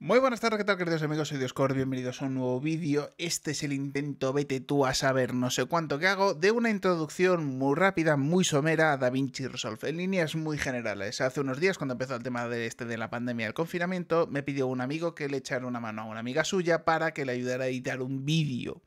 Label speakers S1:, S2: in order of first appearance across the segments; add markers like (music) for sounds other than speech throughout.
S1: Muy buenas tardes, ¿qué tal queridos amigos? Soy Dioscor, bienvenidos a un nuevo vídeo. Este es el intento, vete tú a saber no sé cuánto que hago, de una introducción muy rápida, muy somera a Da DaVinci Resolve, en líneas muy generales. Hace unos días, cuando empezó el tema de, este, de la pandemia del confinamiento, me pidió un amigo que le echara una mano a una amiga suya para que le ayudara a editar un vídeo.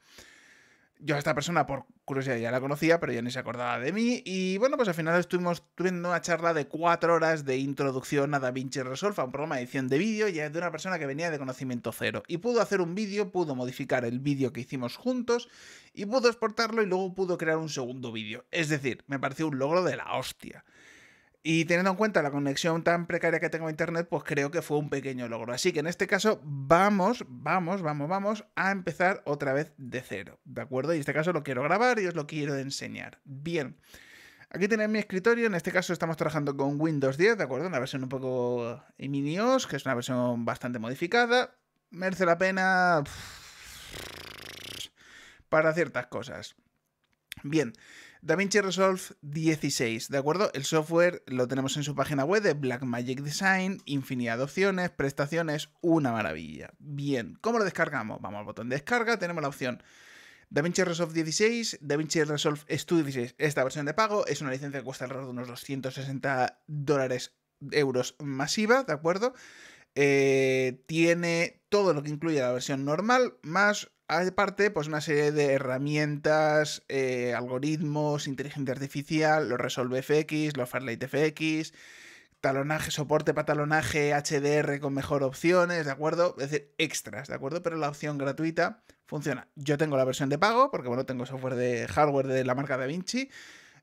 S1: Yo a esta persona, por curiosidad, ya la conocía, pero ya ni se acordaba de mí. Y bueno, pues al final estuvimos teniendo una charla de cuatro horas de introducción a DaVinci Resolve, a un programa de edición de vídeo, ya de una persona que venía de conocimiento cero. Y pudo hacer un vídeo, pudo modificar el vídeo que hicimos juntos, y pudo exportarlo y luego pudo crear un segundo vídeo. Es decir, me pareció un logro de la hostia. Y teniendo en cuenta la conexión tan precaria que tengo a internet, pues creo que fue un pequeño logro. Así que en este caso vamos, vamos, vamos, vamos a empezar otra vez de cero, ¿de acuerdo? Y en este caso lo quiero grabar y os lo quiero enseñar. Bien. Aquí tenéis mi escritorio, en este caso estamos trabajando con Windows 10, ¿de acuerdo? Una versión un poco minios, que es una versión bastante modificada. Merece la pena para ciertas cosas. Bien, DaVinci Resolve 16, ¿de acuerdo? El software lo tenemos en su página web de Blackmagic Design, infinidad de opciones, prestaciones, una maravilla. Bien, ¿cómo lo descargamos? Vamos al botón de descarga, tenemos la opción DaVinci Resolve 16, DaVinci Resolve Studio 16, esta versión de pago es una licencia que cuesta alrededor de unos 260 dólares euros masiva, ¿de acuerdo? Eh, tiene todo lo que incluye la versión normal, más aparte pues una serie de herramientas, eh, algoritmos, inteligencia artificial, los Resolve FX, los Fairlight FX, talonaje, soporte para talonaje HDR con mejor opciones, ¿de acuerdo? Es decir, extras, ¿de acuerdo? Pero la opción gratuita funciona. Yo tengo la versión de pago, porque bueno, tengo software de hardware de la marca DaVinci. Vinci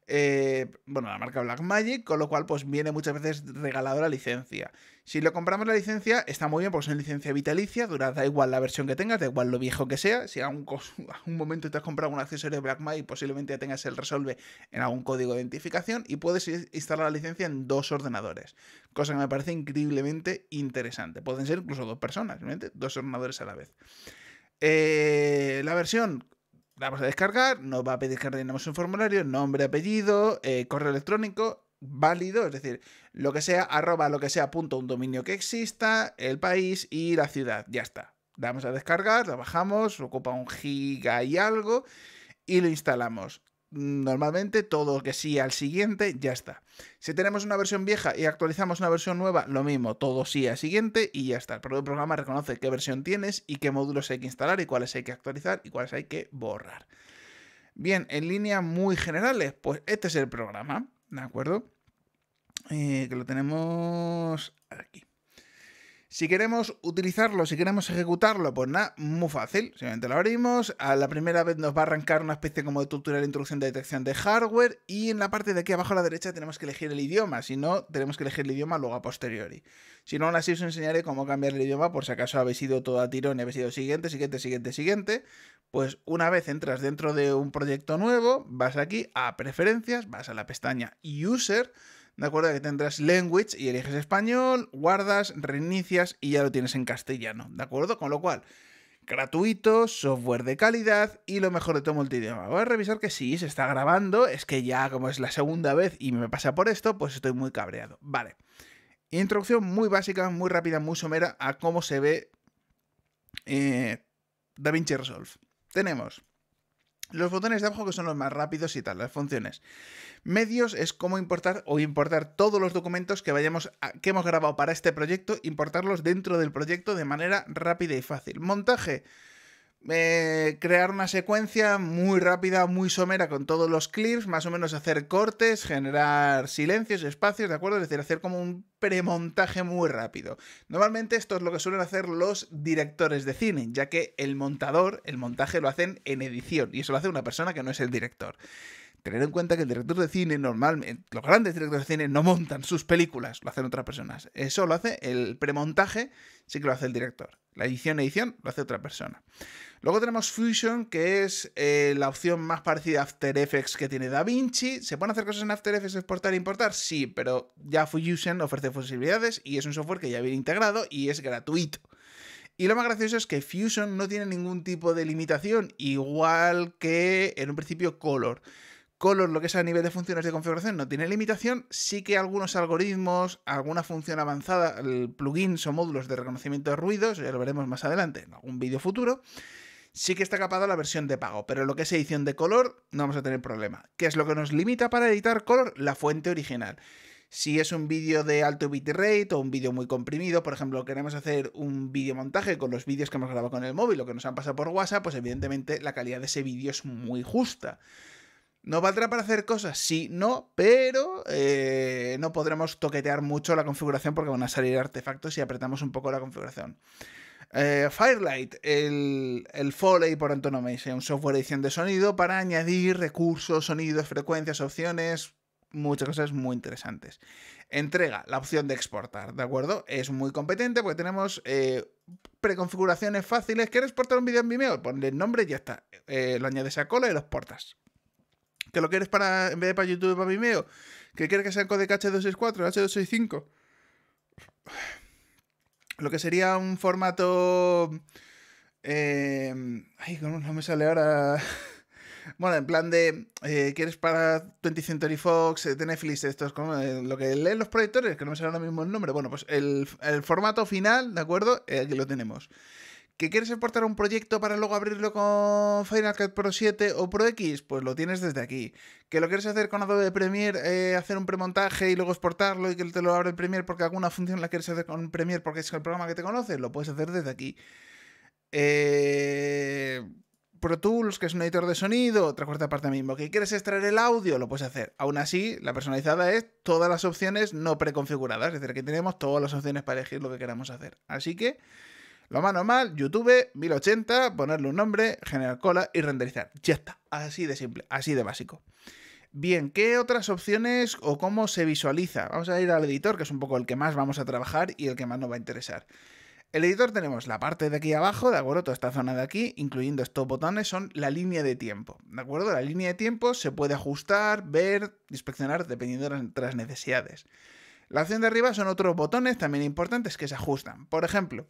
S1: eh, bueno, la marca Blackmagic, con lo cual pues viene muchas veces regalado la licencia. Si lo compramos la licencia, está muy bien porque es una licencia vitalicia, dura, da igual la versión que tengas, da igual lo viejo que sea. Si a un, (laughs) momento te has comprado un accesorio de Blackmagic, posiblemente ya tengas el Resolve en algún código de identificación y puedes instalar la licencia en dos ordenadores, cosa que me parece increíblemente interesante. Pueden ser incluso dos personas, dos ordenadores a la vez. Eh, la versión damos a descargar, nos va a pedir que rellenemos un formulario, nombre, apellido, eh, correo electrónico, válido, es decir, lo que sea, arroba lo que sea, punto un dominio que exista, el país y la ciudad, ya está. damos a descargar, lo bajamos, ocupa un giga y algo y lo instalamos normalmente todo que sí al siguiente, ya está. Si tenemos una versión vieja y actualizamos una versión nueva, lo mismo, todo sí al siguiente y ya está. El programa reconoce qué versión tienes y qué módulos hay que instalar y cuáles hay que actualizar y cuáles hay que borrar. Bien, en líneas muy generales, pues este es el programa, ¿de acuerdo? Eh, que lo tenemos aquí. Si queremos utilizarlo, si queremos ejecutarlo, pues nada, muy fácil. Simplemente lo abrimos. A la primera vez nos va a arrancar una especie como de tutorial de introducción de detección de hardware. Y en la parte de aquí abajo a la derecha tenemos que elegir el idioma. Si no, tenemos que elegir el idioma luego a posteriori. Si no, aún así os enseñaré cómo cambiar el idioma por si acaso habéis ido todo a tirón y habéis ido siguiente, siguiente, siguiente, siguiente. Pues una vez entras dentro de un proyecto nuevo, vas aquí a preferencias, vas a la pestaña user ¿de acuerdo? Que tendrás language y eliges español, guardas, reinicias y ya lo tienes en castellano, ¿de acuerdo? Con lo cual, gratuito, software de calidad y lo mejor de todo multidioma. Voy a revisar que sí, se está grabando, es que ya como es la segunda vez y me pasa por esto, pues estoy muy cabreado. Vale. Introducción muy básica, muy rápida, muy somera a cómo se ve eh, DaVinci Resolve. Tenemos los botones de abajo que son los más rápidos y tal, las funciones. Medios es cómo importar o importar todos los documentos que vayamos a, que hemos grabado para este proyecto, importarlos dentro del proyecto de manera rápida y fácil. Montaje eh, crear una secuencia muy rápida, muy somera con todos los clips, más o menos hacer cortes, generar silencios, espacios, ¿de acuerdo? Es decir, hacer como un premontaje muy rápido. Normalmente esto es lo que suelen hacer los directores de cine, ya que el montador, el montaje lo hacen en edición, y eso lo hace una persona que no es el director. Tener en cuenta que el director de cine, normalmente, los grandes directores de cine no montan sus películas, lo hacen otras personas. Eso lo hace el premontaje, sí que lo hace el director. La edición, edición, lo hace otra persona. Luego tenemos Fusion, que es eh, la opción más parecida a After Effects que tiene DaVinci. ¿Se pueden hacer cosas en After Effects, exportar e importar? Sí, pero ya Fusion ofrece posibilidades y es un software que ya viene integrado y es gratuito. Y lo más gracioso es que Fusion no tiene ningún tipo de limitación, igual que en un principio Color color, lo que es a nivel de funciones de configuración, no tiene limitación. Sí que algunos algoritmos, alguna función avanzada, plugins o módulos de reconocimiento de ruidos, ya lo veremos más adelante en algún vídeo futuro. Sí que está capada la versión de pago, pero lo que es edición de color no vamos a tener problema. ¿Qué es lo que nos limita para editar color? La fuente original. Si es un vídeo de alto bitrate o un vídeo muy comprimido, por ejemplo, queremos hacer un vídeo montaje con los vídeos que hemos grabado con el móvil o que nos han pasado por WhatsApp, pues evidentemente la calidad de ese vídeo es muy justa. ¿No valdrá para hacer cosas? Sí, no, pero eh, no podremos toquetear mucho la configuración porque van a salir artefactos si apretamos un poco la configuración. Eh, Firelight, el, Foley por antonomasia, un software de edición de sonido para añadir recursos, sonidos, frecuencias, opciones, muchas cosas muy interesantes. Entrega la opción de exportar, ¿de acuerdo? Es muy competente porque tenemos eh, preconfiguraciones fáciles. ¿Quieres exportar un vídeo en Vimeo? Ponle el nombre y ya está. lo añades a cola y lo exportas que lo quieres para, en vez de para YouTube, para Vimeo, que quieres que sea el codec H264, H265. Lo que sería un formato... Em, ay, ¿cómo no me sale ahora? (laughs) Bueno, en plan de, eh, ¿quieres para 20 Century Fox, de eh, Netflix, estos, como, eh, lo que leen los proyectores, que no me sale ahora mismo el nombre? Bueno, pues el, el formato final, ¿de acuerdo? Eh, aquí lo tenemos. ¿Que quieres exportar un proyecto para luego abrirlo con Final Cut Pro 7 o Pro X? Pues lo tienes desde aquí. ¿Que lo quieres hacer con Adobe Premiere, eh, hacer un premontaje y luego exportarlo y que te lo abra el Premiere porque alguna función la quieres hacer con Premiere porque es el programa que te conoces? Lo puedes hacer desde aquí. Eh, Pro Tools, que es un editor de sonido, otra cuarta parte mismo. ¿Que quieres extraer el audio? Lo puedes hacer. Aún así, la personalizada es todas las opciones no preconfiguradas. Es decir, aquí tenemos todas las opciones para elegir lo que queramos hacer. Así que... Lo más normal, YouTube, 1080, ponerle un nombre, generar cola y renderizar. Ya está, así de simple, así de básico. Bien, ¿qué otras opciones o cómo se visualiza? Vamos a ir al editor, que es un poco el que más vamos a trabajar y el que más nos va a interesar. El editor tenemos la parte de aquí abajo, ¿de acuerdo? Toda esta zona de aquí, incluyendo estos botones, son la línea de tiempo, ¿de acuerdo? La línea de tiempo se puede ajustar, ver, inspeccionar, dependiendo de nuestras necesidades. La opción de arriba son otros botones también importantes que se ajustan. Por ejemplo,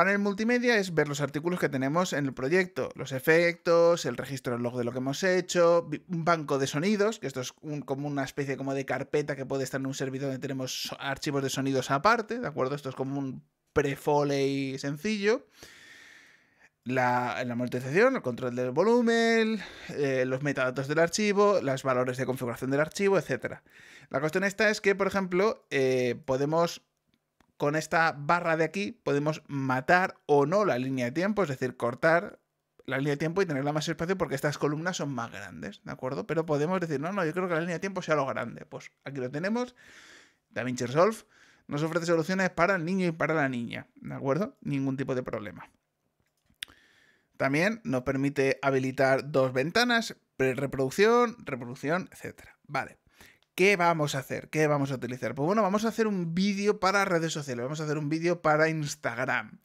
S1: panel multimedia es ver los artículos que tenemos en el proyecto, los efectos, el registro log de lo que hemos hecho, un banco de sonidos, que esto es como una especie como de carpeta que puede estar en un servidor donde tenemos archivos de sonidos aparte, ¿de acuerdo? Esto es como un pre-foley sencillo. La, la, monetización, el control del volumen, eh, los metadatos del archivo, los valores de configuración del archivo, etc. La cuestión esta es que, por ejemplo, eh, podemos con esta barra de aquí podemos matar o no la línea de tiempo, es decir, cortar la línea de tiempo y tenerla más espacio porque estas columnas son más grandes, ¿de acuerdo? Pero podemos decir, no, no, yo creo que la línea de tiempo sea lo grande. Pues aquí lo tenemos. DaVinci Resolve nos ofrece soluciones para el niño y para la niña, ¿de acuerdo? Ningún tipo de problema. También nos permite habilitar dos ventanas, reproducción, reproducción, etc. Vale. ¿Qué vamos a hacer? ¿Qué vamos a utilizar? Pues bueno, vamos a hacer un vídeo para redes sociales, vamos a hacer un vídeo para Instagram.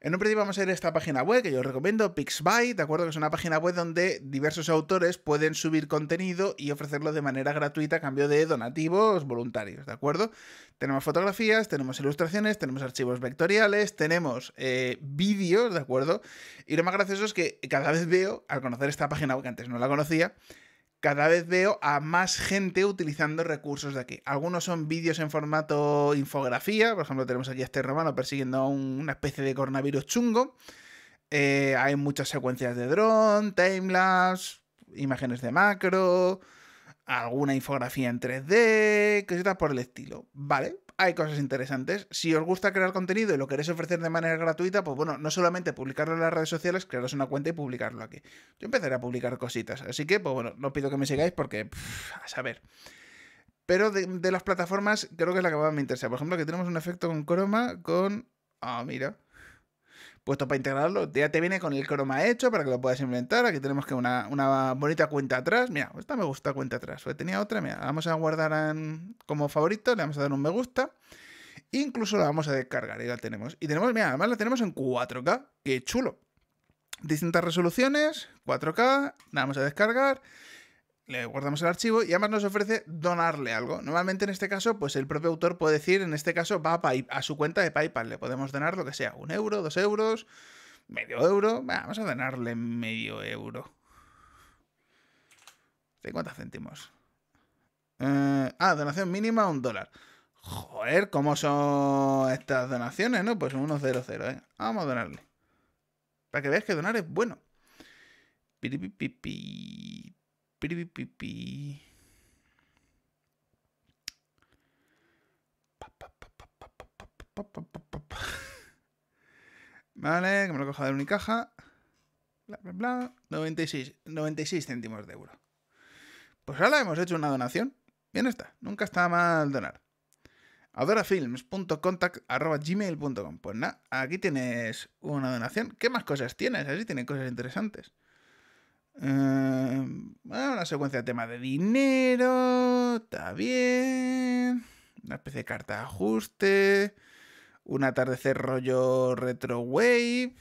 S1: En un principio vamos a ir a esta página web que yo os recomiendo, Pixby, ¿de acuerdo? Que es una página web donde diversos autores pueden subir contenido y ofrecerlo de manera gratuita a cambio de donativos voluntarios, ¿de acuerdo? Tenemos fotografías, tenemos ilustraciones, tenemos archivos vectoriales, tenemos eh, vídeos, ¿de acuerdo? Y lo más gracioso es que cada vez veo, al conocer esta página web, que antes no la conocía, cada vez veo a más gente utilizando recursos de aquí. Algunos son vídeos en formato infografía, por ejemplo tenemos aquí a este romano persiguiendo a una especie de coronavirus chungo. Eh, hay muchas secuencias de dron, timelapse, imágenes de macro, alguna infografía en 3D, cositas por el estilo. Vale, hay cosas interesantes. Si os gusta crear contenido y lo queréis ofrecer de manera gratuita, pues bueno, no solamente publicarlo en las redes sociales, crearos una cuenta y publicarlo aquí. Yo empezaré a publicar cositas, así que, pues bueno, no pido que me sigáis porque, a saber. Pero de, las plataformas creo que es la que más me interesa. Por ejemplo, que tenemos un efecto con croma, con... Ah, mira puesto para integrarlo, ya te viene con el croma hecho para que lo puedas inventar. Aquí tenemos que una, bonita cuenta atrás. Mira, esta me gusta cuenta atrás. O tenía otra, mira, vamos a guardar como favorito, le vamos a dar un me gusta. Incluso la vamos a descargar y la tenemos. Y tenemos, mira, además la tenemos en 4K. ¡Qué chulo! Distintas resoluciones, 4K, la vamos a descargar le guardamos el archivo y además nos ofrece donarle algo. Normalmente en este caso, pues el propio autor puede decir, en este caso va a, a su cuenta de PayPal, le podemos donar lo que sea, un euro, dos euros, medio euro, vamos a donarle medio euro. 50 céntimos. Eh, ah, donación mínima, un dólar. Joder, ¿cómo son estas donaciones, no? Pues cero, ¿eh? Vamos a donarle. Para que veas que donar es bueno. Vale, que me lo coja de Unicaja. Bla, bla, bla. 96, 96 céntimos de euro. Pues ahora hemos hecho una donación. Bien está, nunca está mal donar. adorafilms.contact.gmail.com Pues nada, aquí tienes una donación. ¿Qué más cosas tienes? Así tiene cosas interesantes. Eh, una secuencia de tema de dinero. Está bien. Una especie de carta de ajuste. Un atardecer rollo retro wave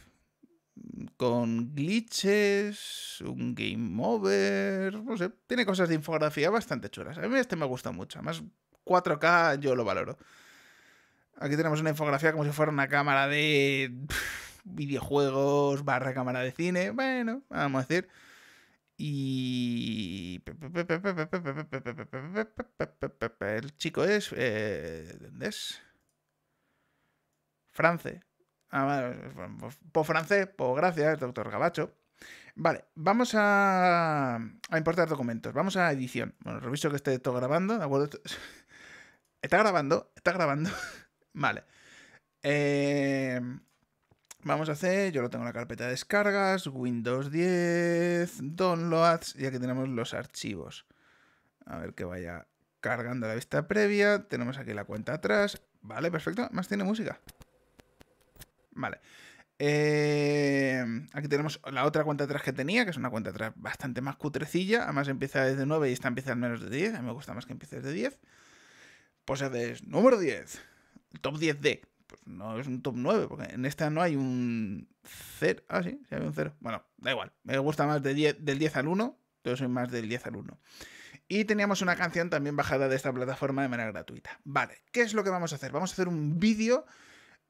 S1: mm, Con glitches. Un game over. No sé. Tiene cosas de infografía bastante chulas. A mí este me gusta mucho. más 4K yo lo valoro. Aquí tenemos una infografía como si fuera una cámara de videojuegos barra cámara de cine. Bueno, vamos a decir. Y el chico es... ¿Dónde es? France. francés, por gracias, doctor Gabacho. Vale, vamos a, a, importar documentos. Vamos a edición. Bueno, reviso que esté todo grabando, ¿de acuerdo? Está grabando, está grabando. vale. Eh, Vamos a hacer, yo lo tengo en la carpeta de descargas, Windows 10, Downloads, y aquí tenemos los archivos. A ver que vaya cargando la vista previa, tenemos aquí la cuenta atrás, vale, perfecto, más tiene música. Vale. Eh, aquí tenemos la otra cuenta atrás que tenía, que es una cuenta atrás bastante más cutrecilla. Además empieza desde 9 y está empieza menos de 10. A mí me gusta más que empiece desde 10. Pues es número 10. Top 10 de pues no es un top 9, porque en esta no hay un 0. Ah, sí, sí hay un 0. Bueno, da igual. Me gusta más del 10 al 1. Yo soy más del 10 al 1. Y teníamos una canción también bajada de esta plataforma de manera gratuita. Vale, ¿qué es lo que vamos a hacer? Vamos a hacer un vídeo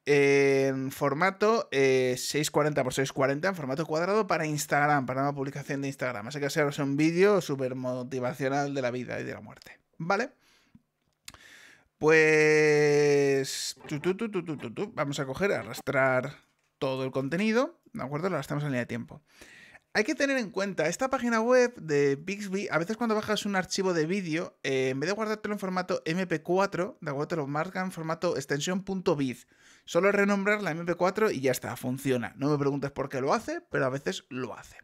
S1: en formato 640x640, eh, en formato cuadrado para Instagram, para una publicación de Instagram. Así que va a un vídeo súper motivacional de la vida y de la muerte. ¿Vale? Pues... Vamos a coger, arrastrar todo el contenido. ¿De acuerdo? Lo estamos en línea de tiempo. Hay que tener en cuenta, esta página web de Bixby, a veces cuando bajas un archivo de vídeo, eh, en vez de guardártelo en formato MP4, de acuerdo, te lo marcan en formato extensión.biz. Solo renombrar la MP4 y ya está, funciona. No me preguntes por qué lo hace, pero a veces lo hace.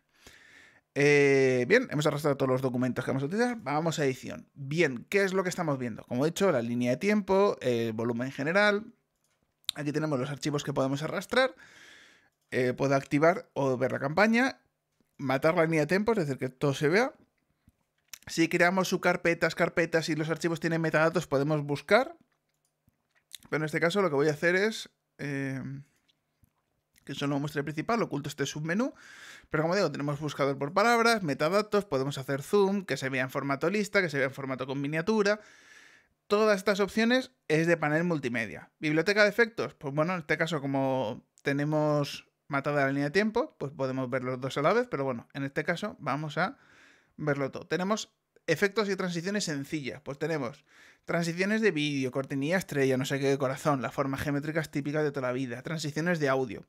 S1: Eh, bien, hemos arrastrado todos los documentos que vamos a utilizar. Vamos a edición. Bien, ¿qué es lo que estamos viendo? Como he dicho, la línea de tiempo, el volumen general. Aquí tenemos los archivos que podemos arrastrar. Eh, puedo activar o ver la campaña. Matar la línea de tiempo, es decir, que todo se vea. Si creamos subcarpetas, carpetas y los archivos tienen metadatos, podemos buscar. Pero en este caso lo que voy a hacer es... Eh, que solo muestra el principal, oculto este submenú. Pero como digo, tenemos buscador por palabras, metadatos, podemos hacer zoom, que se vea en formato lista, que se vea en formato con miniatura. Todas estas opciones es de panel multimedia. Biblioteca de efectos, pues bueno, en este caso como tenemos matada la línea de tiempo, pues podemos ver los dos a la vez, pero bueno, en este caso vamos a verlo todo. Tenemos efectos y transiciones sencillas, pues tenemos Transiciones de vídeo, cortinilla estrella, no sé qué de corazón, forma geométrica es típica de toda la vida. Transiciones de audio.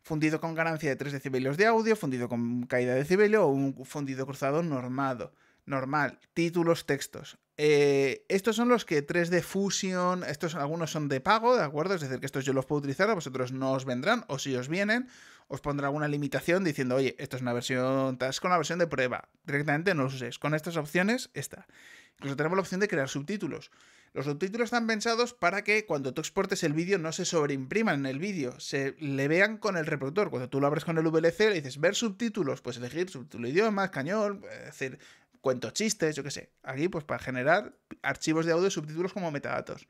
S1: Fundido con ganancia de 3 decibelios de audio, fundido con caída de decibelio o un fundido cruzado normado. Normal. Títulos, textos. Eh, estos son los que 3D Fusion, estos algunos son de pago, ¿de acuerdo? Es decir, que estos yo los puedo utilizar, a vosotros no os vendrán, o si os vienen, os pondrá alguna limitación diciendo, oye, esto es una versión, estás con la versión de prueba, directamente no los uséis. Con estas opciones, está. Incluso tenemos la opción de crear subtítulos. Los subtítulos están pensados para que cuando tú exportes el vídeo no se sobreimpriman en el vídeo, se le vean con el reproductor. Cuando tú lo abres con el VLC, le dices ver subtítulos, pues elegir subtítulo idioma, español, decir, chistes, yo qué sé. Aquí, pues para generar archivos de audio y subtítulos como metadatos.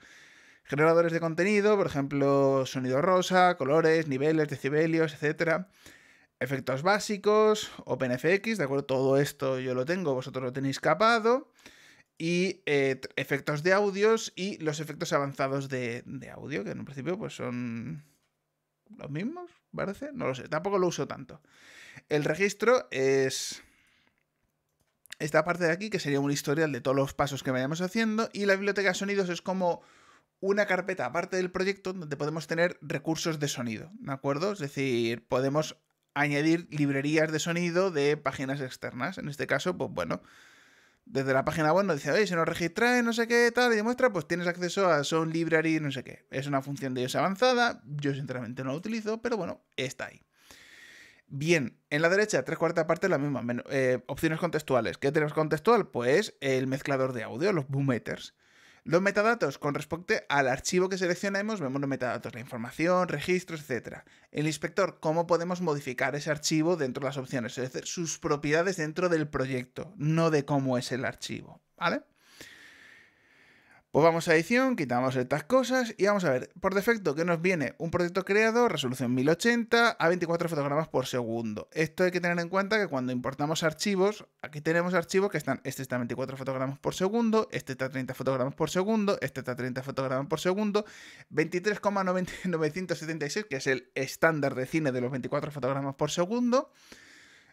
S1: Generadores de contenido, por ejemplo, sonido rosa, colores, niveles, decibelios, etc. efectos básicos, OpenFX, ¿de acuerdo? Todo esto yo lo tengo, vosotros lo tenéis capado y eh, efectos de audios y los efectos avanzados de, de, audio, que en un principio pues son los mismos, parece, no lo sé, tampoco lo uso tanto. El registro es esta parte de aquí, que sería un historial de todos los pasos que vayamos haciendo, y la biblioteca de sonidos es como una carpeta aparte del proyecto donde podemos tener recursos de sonido, ¿de acuerdo? Es decir, podemos añadir librerías de sonido de páginas externas, en este caso, pues bueno, desde la página web nos dice, oye, si nos registráis, no sé qué, tal, y demuestra, pues tienes acceso a Sound Library, no sé qué. Es una función de ellos avanzada, yo sinceramente no la utilizo, pero bueno, está ahí. Bien, en la derecha, tres cuartas partes, la misma. Eh, opciones contextuales. ¿Qué tenemos contextual? Pues el mezclador de audio, los boometers. Los metadatos, con respecto al archivo que seleccionemos, vemos los metadatos, la información, registros, etc. El inspector, cómo podemos modificar ese archivo dentro de las opciones, es decir, sus propiedades dentro del proyecto, no de cómo es el archivo, ¿vale? Pues vamos a edición, quitamos estas cosas y vamos a ver, por defecto, que nos viene un proyecto creado, resolución 1080 a 24 fotogramas por segundo. Esto hay que tener en cuenta que cuando importamos archivos, aquí tenemos archivos que están, este está a 24 fotogramas por segundo, este está a 30 fotogramas por segundo, este está a 30 fotogramas por segundo, 23,976, que es el estándar de cine de los 24 fotogramas por segundo,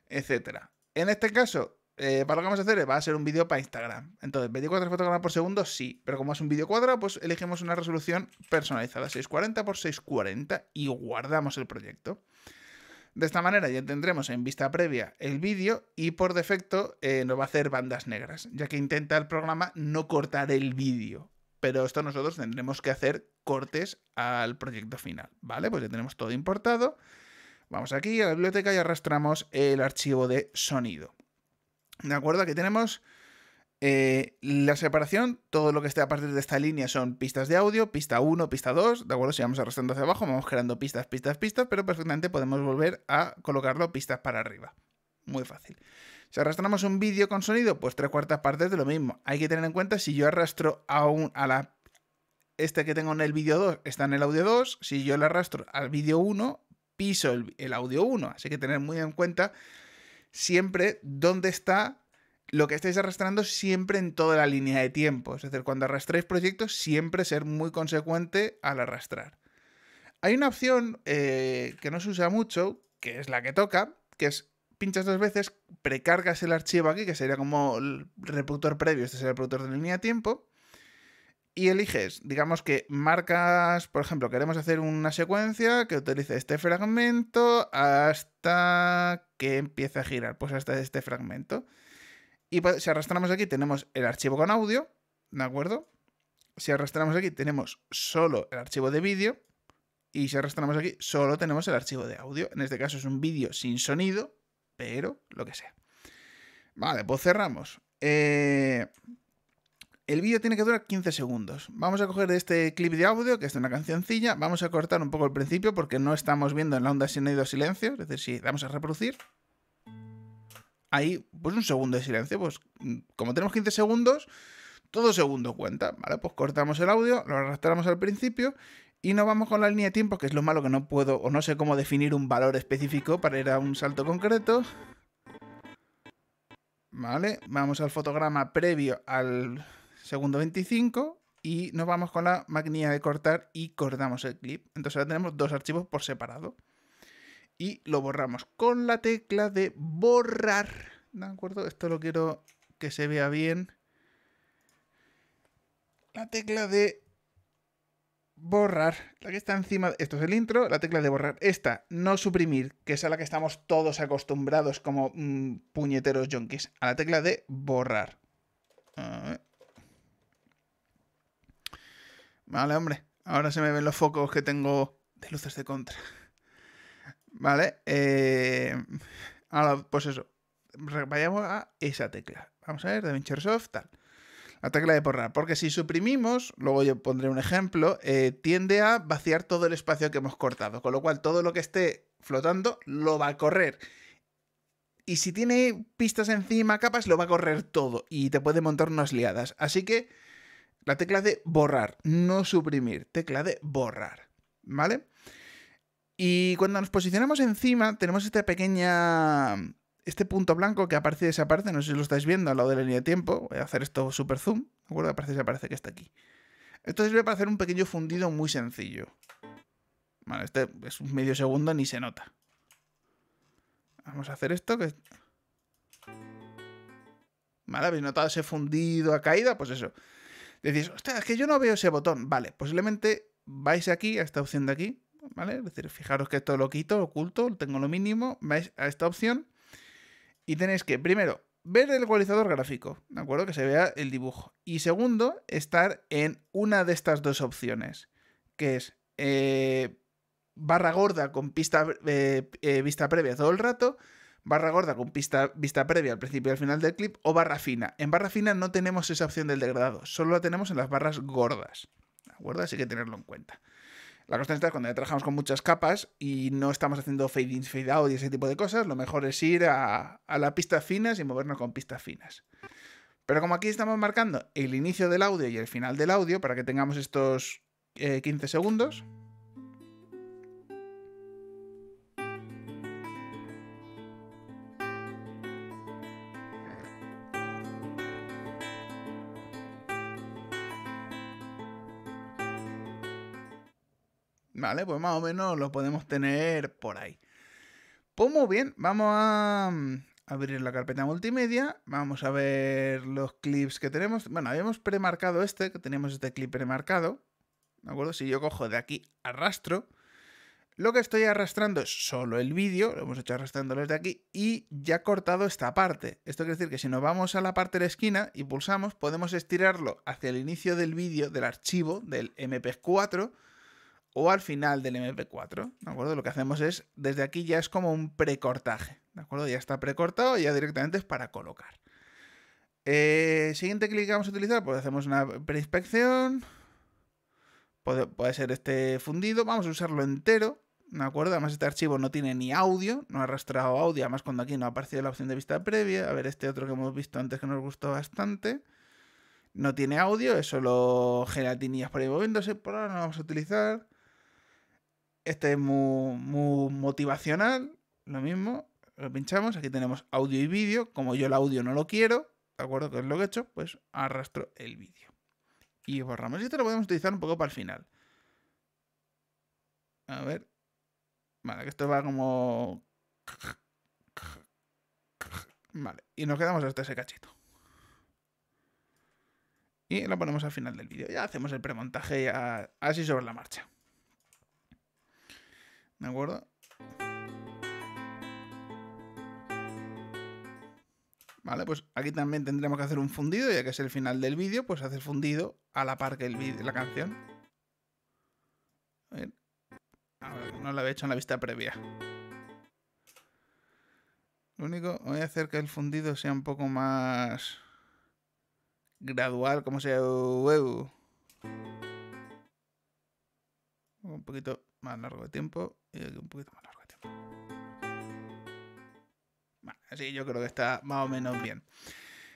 S1: etcétera. En este caso, eh, para lo que vamos a hacer va a ser un vídeo para Instagram. Entonces, 24 fotogramas por segundo, sí. Pero como es un vídeo cuadrado, pues elegimos una resolución personalizada, 640x640, y guardamos el proyecto. De esta manera ya tendremos en vista previa el vídeo y por defecto eh, nos va a hacer bandas negras, ya que intenta el programa no cortar el vídeo. Pero esto nosotros tendremos que hacer cortes al proyecto final, ¿vale? Pues ya tenemos todo importado. Vamos aquí a la biblioteca y arrastramos el archivo de sonido. ¿De acuerdo? Aquí tenemos eh, la separación, todo lo que esté a partir de esta línea son pistas de audio, pista 1, pista 2, ¿de acuerdo? Si vamos arrastrando hacia abajo, vamos creando pistas, pistas, pistas, pero perfectamente podemos volver a colocarlo pistas para arriba. Muy fácil. Si arrastramos un vídeo con sonido, pues tres cuartas partes de lo mismo. Hay que tener en cuenta si yo arrastro a, un, a la... Este que tengo en el vídeo 2 está en el audio 2, si yo le arrastro al vídeo 1, piso el, el audio 1. Así que tener muy en cuenta siempre dónde está lo que estáis arrastrando siempre en toda la línea de tiempo. Es decir, cuando arrastráis proyectos, siempre ser muy consecuente al arrastrar. Hay una opción eh, que no se usa mucho, que es la que toca, que es pinchas dos veces, precargas el archivo aquí, que sería como el reproductor previo, este es el reproductor de línea de tiempo, y eliges, digamos que marcas, por ejemplo, queremos hacer una secuencia que utilice este fragmento hasta que empiece a girar, pues hasta este fragmento. Y pues, si arrastramos aquí tenemos el archivo con audio, ¿de acuerdo? Si arrastramos aquí tenemos solo el archivo de vídeo y si arrastramos aquí solo tenemos el archivo de audio. En este caso es un vídeo sin sonido, pero lo que sea. Vale, pues cerramos. Eh... El vídeo tiene que durar 15 segundos. Vamos a coger este clip de audio, que es de una cancioncilla, vamos a cortar un poco el principio porque no estamos viendo en la onda sin ido silencio, es decir, si damos a reproducir, ahí pues un segundo de silencio, pues mm, como tenemos 15 segundos, todo segundo cuenta, ¿vale? Pues cortamos el audio, lo arrastramos al principio y nos vamos con la línea de tiempo, que es lo malo que no puedo o no sé cómo definir un valor específico para ir a un salto concreto. Vale, vamos al fotograma previo al segundo 25 y nos vamos con la maquinilla de cortar y cortamos el clip. Entonces ahora tenemos dos archivos por separado. Y lo borramos con la tecla de borrar. ¿De acuerdo? Esto lo quiero que se vea bien. La tecla de borrar, la que está encima, esto es el intro, la tecla de borrar, esta, no suprimir, que es a la que estamos todos acostumbrados como mm, puñeteros yonkis, a la tecla de borrar. ver... Ah, Vale, hombre. Ahora se me ven los focos que tengo de luces de contra. Vale. Eh, ahora, pues eso. Vayamos a esa tecla. Vamos a ver, de Soft, tal. La tecla de borrar. Porque si suprimimos, luego yo pondré un ejemplo, eh, tiende a vaciar todo el espacio que hemos cortado. Con lo cual, todo lo que esté flotando lo va a correr. Y si tiene pistas encima, capas, lo va a correr todo. Y te puede montar unas liadas. Así que la tecla de borrar, no suprimir, tecla de borrar, ¿vale? Y cuando nos posicionamos encima, tenemos esta pequeña... Este punto blanco que aparece y desaparece, no sé si lo estáis viendo al lado de la línea de tiempo, voy a hacer esto super zoom, ¿de acuerdo? Aparece y desaparece que está aquí. Esto sirve para hacer un pequeño fundido muy sencillo. Vale, este es un medio segundo, ni se nota. Vamos a hacer esto que... Vale, habéis notado ese fundido a caída, pues eso. Decís, hostia, es que yo no veo ese botón. Vale, posiblemente vais aquí, a esta opción de aquí, ¿vale? Es decir, fijaros que esto lo quito, oculto, tengo lo mínimo, vais a esta opción y tenéis que, primero, ver el ecualizador gráfico, ¿de acuerdo? Que se vea el dibujo. Y segundo, estar en una de estas dos opciones, que es eh, barra gorda con pista, eh, eh, vista previa todo el rato barra gorda con pista, vista previa al principio y al final del clip o barra fina. En barra fina no tenemos esa opción del degradado, solo la tenemos en las barras gordas. ¿De acuerdo? Así que tenerlo en cuenta. La constante es cuando ya trabajamos con muchas capas y no estamos haciendo fade in, fade out y ese tipo de cosas, lo mejor es ir a, las pistas finas y movernos con pistas finas. Pero como aquí estamos marcando el inicio del audio y el final del audio para que tengamos estos 15 eh, segundos, Vale, pues más o menos lo podemos tener por ahí. Pues muy bien, vamos a mm, abrir la carpeta multimedia. Vamos a ver los clips que tenemos. Bueno, habíamos premarcado este, que tenemos este clip premarcado. ¿De acuerdo? Si yo cojo de aquí, arrastro. Lo que estoy arrastrando es solo el vídeo, lo hemos hecho arrastrándolo desde aquí, y ya ha cortado esta parte. Esto quiere decir que si nos vamos a la parte de la esquina y pulsamos, podemos estirarlo hacia el inicio del vídeo, del archivo, del MP4, o al final del MP4, ¿de acuerdo? Lo que hacemos es, desde aquí ya es como un precortaje, ¿de acuerdo? Ya está precortado y ya directamente es para colocar. Eh, siguiente clic que vamos a utilizar, pues hacemos una preinspección, puede, ser este fundido, vamos a usarlo entero, ¿de acuerdo? Además este archivo no tiene ni audio, no ha arrastrado audio, además cuando aquí no ha aparecido la opción de vista previa, a ver este otro que hemos visto antes que nos gustó bastante, no tiene audio, es solo gelatinillas por ahí moviéndose, por ahora no lo vamos a utilizar. Este es muy, motivacional, lo mismo, lo pinchamos, aquí tenemos audio y vídeo, como yo el audio no lo quiero, ¿de acuerdo? Que es lo que he hecho, pues arrastro el vídeo. Y borramos, y esto lo podemos utilizar un poco para el final. A ver. Vale, que esto va como... Vale, y nos quedamos hasta ese cachito. Y lo ponemos al final del vídeo. Ya hacemos el premontaje así sobre la marcha. ¿De acuerdo? Vale, pues aquí también tendremos que hacer un fundido, ya que es el final del vídeo, pues hacer fundido a la par que el la canción. A ver. no lo había hecho en la vista previa. Lo único, voy a hacer que el fundido sea un poco más gradual, como sea. huevo Un poquito más largo de tiempo y aquí un poquito más largo de tiempo. así yo creo que está más o menos bien.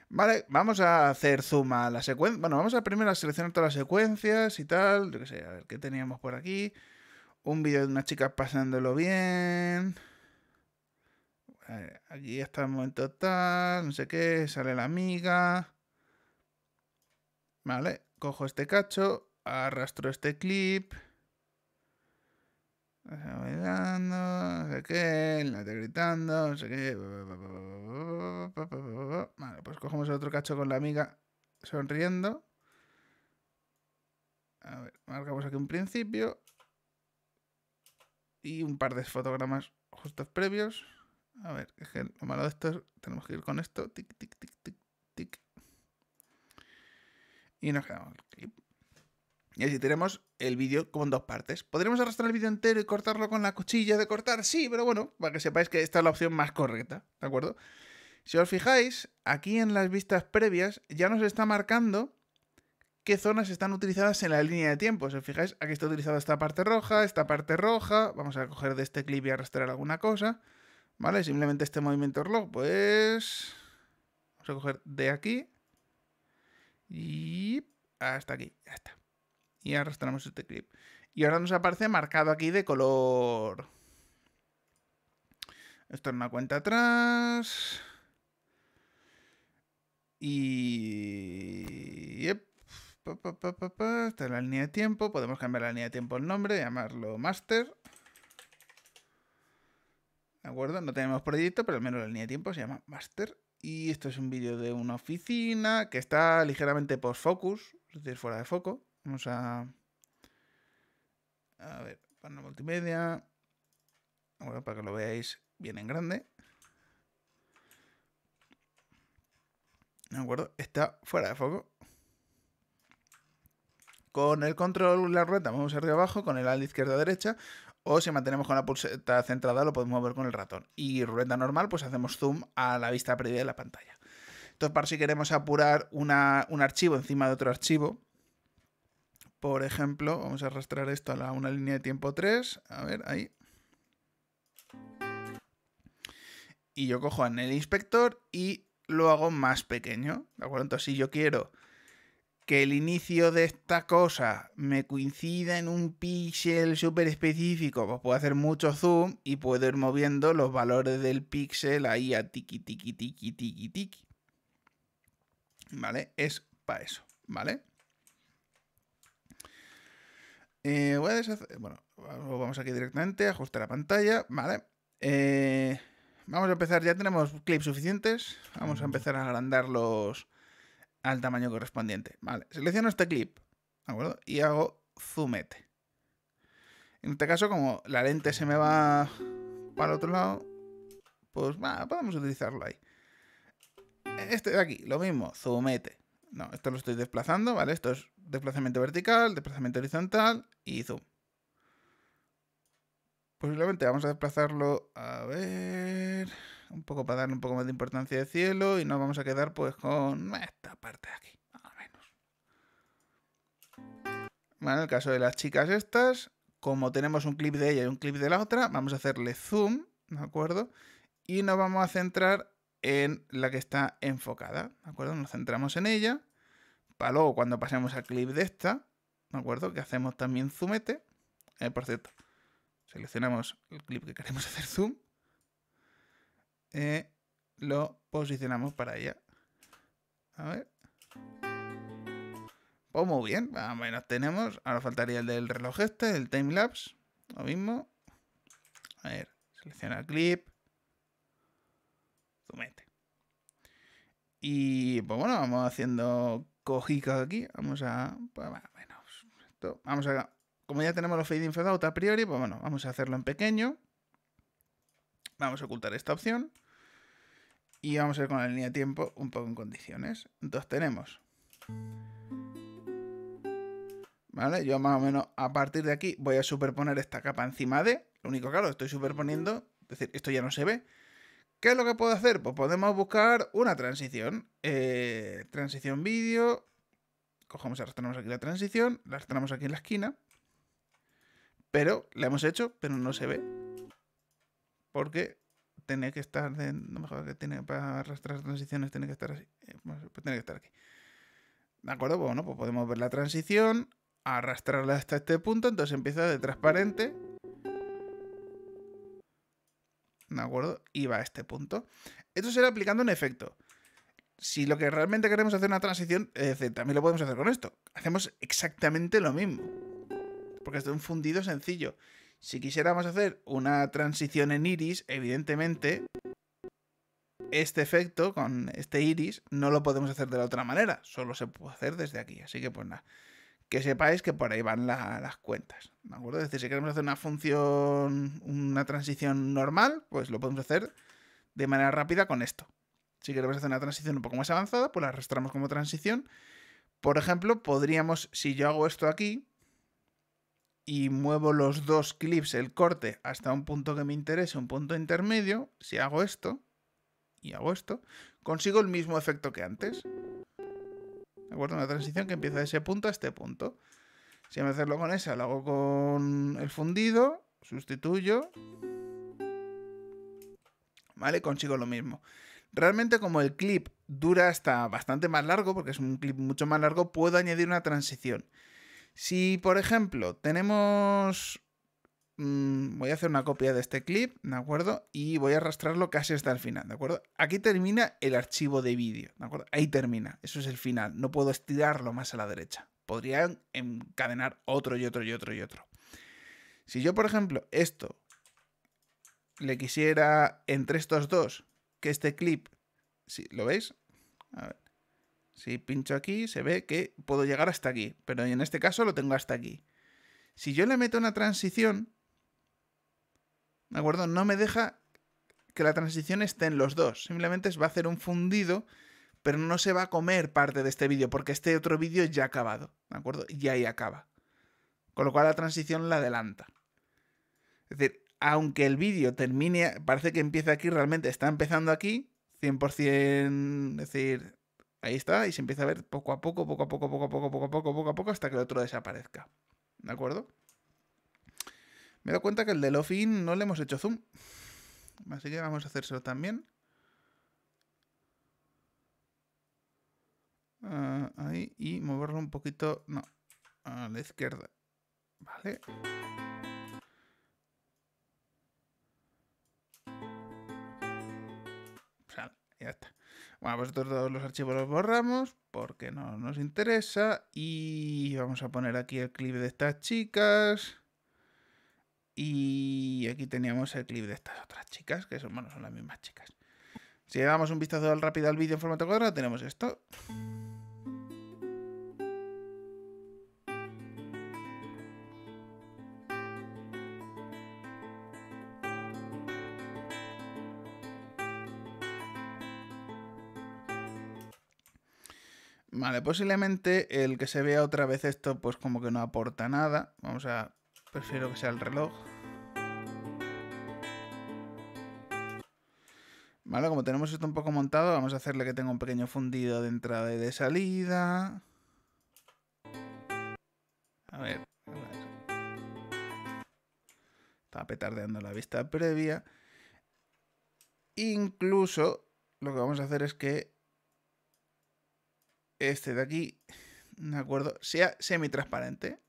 S1: Vale, vamos a hacer zoom a la secuencia. Bueno, vamos a primero a seleccionar todas las secuencias y tal. Yo qué sé, a ver qué teníamos por aquí. Un vídeo de una chica pasándolo bien. Eh, aquí está el momento tal, no sé qué, sale la amiga. Vale, cojo este cacho, arrastro este clip se bailando, no sé qué, la gritando, no sé qué. Vale, pues cogemos otro cacho con la amiga sonriendo. A ver, marcamos aquí un principio. Y un par de fotogramas justos previos. A ver, es que lo malo de esto es, tenemos que ir con esto. Tic, tic, tic, tic, tic. Y nos quedamos el clip. Y así tenemos el vídeo como dos partes. podremos arrastrar el vídeo entero y cortarlo con la cuchilla de cortar? Sí, pero bueno, para que sepáis que esta es la opción más correcta, ¿de acuerdo? Si os fijáis, aquí en las vistas previas ya nos está marcando qué zonas están utilizadas en la línea de tiempo. Si os fijáis, aquí está utilizada esta parte roja, esta parte roja. Vamos a coger de este clip y arrastrar alguna cosa. ¿Vale? Simplemente este movimiento reloj, pues... Vamos a coger de aquí. Y hasta aquí, ya está y arrastramos este clip. Y ahora nos aparece marcado aquí de color... Esto es una cuenta atrás. Y... Yep. Esta es la línea de tiempo. Podemos cambiar la línea de tiempo el nombre, llamarlo master. ¿De acuerdo? No tenemos proyecto, pero al menos la línea de tiempo se llama master. Y esto es un vídeo de una oficina que está ligeramente post-focus, es decir, fuera de foco. Vamos a... A ver, panel multimedia. para que lo veáis bien en grande. ¿De acuerdo? Está fuera de foco. Con el control, la rueda vamos arriba abajo, con el ala izquierda derecha, o si mantenemos con la pulseta centrada lo podemos mover con el ratón. Y rueda normal, pues hacemos zoom a la vista previa de la pantalla. Entonces, para si queremos apurar un archivo encima de otro archivo, por ejemplo, vamos a arrastrar esto a una línea de tiempo 3. A ver, ahí. Y yo cojo en el inspector y lo hago más pequeño. ¿De acuerdo? Entonces, si yo quiero que el inicio de esta cosa me coincida en un píxel súper específico, pues puedo hacer mucho zoom y puedo ir moviendo los valores del píxel ahí a tiki, tiki, tiki, tiki, tiki. ¿Vale? Es para eso, ¿vale? Eh, bueno, vamos aquí directamente, ajustar la pantalla, vale. Eh, vamos a empezar, ya tenemos clips suficientes. Vamos a empezar a agrandarlos al tamaño correspondiente. Vale, selecciono este clip, ¿de acuerdo? Y hago zoomete. En este caso, como la lente se me va para el otro lado, pues podemos utilizarlo ahí. Este de aquí, lo mismo, zoomete. No, esto lo estoy desplazando, ¿vale? Esto es desplazamiento vertical, desplazamiento horizontal y zoom. Posiblemente vamos a desplazarlo, a ver, un poco para darle un poco más de importancia de cielo y nos vamos a quedar pues con esta parte de aquí, más menos. Bueno, en el caso de las chicas estas, como tenemos un clip de ella y un clip de la otra, vamos a hacerle zoom, ¿de acuerdo? Y nos vamos a centrar en la que está enfocada, ¿de acuerdo? Nos centramos en ella, para luego cuando pasemos al clip de esta, ¿de acuerdo? Que hacemos también zoomete, eh, por cierto, seleccionamos el clip que queremos hacer zoom, eh, lo posicionamos para ella. A ver. Pues muy bien, más menos tenemos. Ahora faltaría el del reloj este, el timelapse. Lo mismo. A ver, selecciona clip. Y pues bueno, vamos haciendo cojicas aquí. Vamos a. Pues, bueno, vamos a. Como ya tenemos los fade in fade out a priori, pues bueno, vamos a hacerlo en pequeño. Vamos a ocultar esta opción. Y vamos a ir con la línea de tiempo un poco en condiciones. Entonces tenemos. ¿Vale? Yo más o menos a partir de aquí voy a superponer esta capa encima de. Lo único que claro, estoy superponiendo. Es decir, esto ya no se ve. ¿Qué es lo que puedo hacer? Pues podemos buscar una transición. Eh, transición vídeo. Cogemos y arrastramos aquí la transición. La arrastramos aquí en la esquina. Pero la hemos hecho, pero no se ve. Porque tiene que estar. De, mejor que tiene para arrastrar transiciones, tiene que estar así. Eh, pues, tiene que estar aquí. ¿De acuerdo? Pues bueno, pues podemos ver la transición, arrastrarla hasta este punto, entonces empieza de transparente ¿de acuerdo? Iba a este punto. Esto será aplicando un efecto. Si lo que realmente queremos hacer una transición, también lo podemos hacer con esto. Hacemos exactamente lo mismo. Porque es un fundido sencillo. Si quisiéramos hacer una transición en iris, evidentemente este efecto con este iris no lo podemos hacer de la otra manera, solo se puede hacer desde aquí. Así que pues nada que sepáis que por ahí van las cuentas. ¿De acuerdo? Es decir, si queremos hacer una función, una transición normal, pues lo podemos hacer de manera rápida con esto. Si queremos hacer una transición un poco más avanzada, pues la arrastramos como transición. Por ejemplo, podríamos, si yo hago esto aquí y muevo los dos clips, el corte, hasta un punto que me interese, un punto intermedio, si hago esto y hago esto, consigo el mismo efecto que antes. ¿De acuerdo? Una transición que empieza de ese punto a este punto. Si me hacerlo con esa, lo hago con el fundido, sustituyo. ¿Vale? Consigo lo mismo. Realmente como el clip dura hasta bastante más largo, porque es un clip mucho más largo, puedo añadir una transición. Si, por ejemplo, tenemos Mm, voy a hacer una copia de este clip, ¿de acuerdo? Y voy a arrastrarlo casi hasta el final, ¿de acuerdo? Aquí termina el archivo de vídeo, ¿de acuerdo? Ahí termina, eso es el final, no puedo estirarlo más a la derecha. Podrían encadenar otro y otro y otro y otro. Si yo, por ejemplo, esto le quisiera entre estos dos que este clip, lo veis, a ver, si pincho aquí se ve que puedo llegar hasta aquí, pero en este caso lo tengo hasta aquí. Si yo le meto una transición, ¿De acuerdo? No me deja que la transición esté en los dos. Simplemente va a hacer un fundido, pero no se va a comer parte de este vídeo, porque este otro vídeo ya ha acabado. ¿De acuerdo? Y ahí acaba. Con lo cual la transición la adelanta. Es decir, aunque el vídeo termine, parece que empieza aquí, realmente está empezando aquí, 100%, es decir, ahí está, y se empieza a ver poco a poco, poco a poco, poco a poco, poco a poco, poco a poco, hasta que el otro desaparezca. ¿De acuerdo? Me he cuenta que el de Lofin no le hemos hecho zoom. Así que vamos a hacérselo también. Ah, ahí y moverlo un poquito, no, a la izquierda. Vale. ya está. Bueno, pues estos los archivos los borramos porque no nos interesa. Y vamos a poner aquí el clip de estas chicas. Y aquí teníamos el clip de estas otras chicas, que son, bueno, son las mismas chicas. Si le damos un vistazo rápido al vídeo en formato cuadrado, tenemos esto. Vale, posiblemente el que se vea otra vez esto, pues como que no aporta nada. Vamos a prefiero que sea el reloj. Vale, como tenemos esto un poco montado, vamos a hacerle que tenga un pequeño fundido de entrada y de salida. A ver, Estaba petardeando la vista previa. Incluso lo que vamos a hacer es que este de aquí, ¿de acuerdo? Sea semi transparente.